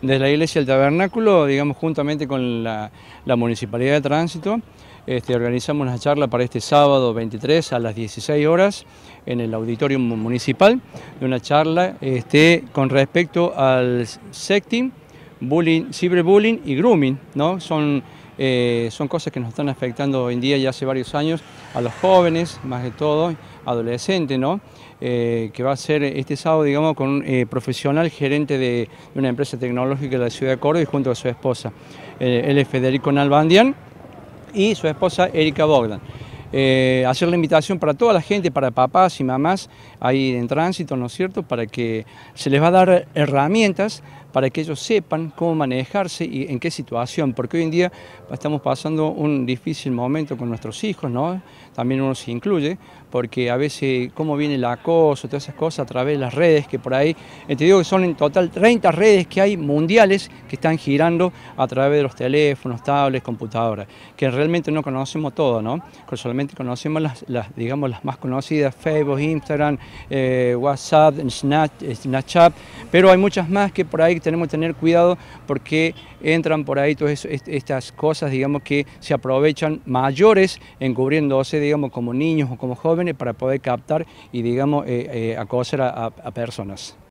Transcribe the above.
Desde la Iglesia del Tabernáculo, digamos, juntamente con la, Municipalidad de Tránsito, este, organizamos una charla para este sábado 23 a las 16 horas en el Auditorio Municipal, de una charla este, con respecto al sexting, bullying, cyberbullying y grooming, ¿no? Son eh, son cosas que nos están afectando hoy en día ya hace varios años a los jóvenes, más de todo, adolescentes, ¿no? Eh, que va a ser este sábado, digamos, con un eh, profesional gerente de, una empresa tecnológica de la ciudad de Córdoba y junto a su esposa. él es Federico Nalbandian y su esposa Erika Bogdan. hacer la invitación para toda la gente, para papás y mamás ahí en tránsito, ¿no es cierto?, para que se les va a dar herramientas para que ellos sepan cómo manejarse y en qué situación, porque hoy en día estamos pasando un difícil momento con nuestros hijos, ¿no? También uno se incluye, porque a veces cómo viene el acoso, todas esas cosas a través de las redes que por ahí, te digo que son en total 30 redes que hay mundiales que están girando a través de los teléfonos, tablets, computadoras, que realmente no conocemos todo, ¿no? solamente conocemos las, digamos, las más conocidas, Facebook, Instagram, eh, WhatsApp, Snapchat, pero hay muchas más que por ahí tenemos que tener cuidado porque entran por ahí todas estas cosas, digamos, que se aprovechan mayores encubriéndose, digamos, como niños o como jóvenes para poder captar y, digamos, eh, eh, acoger acosar a personas.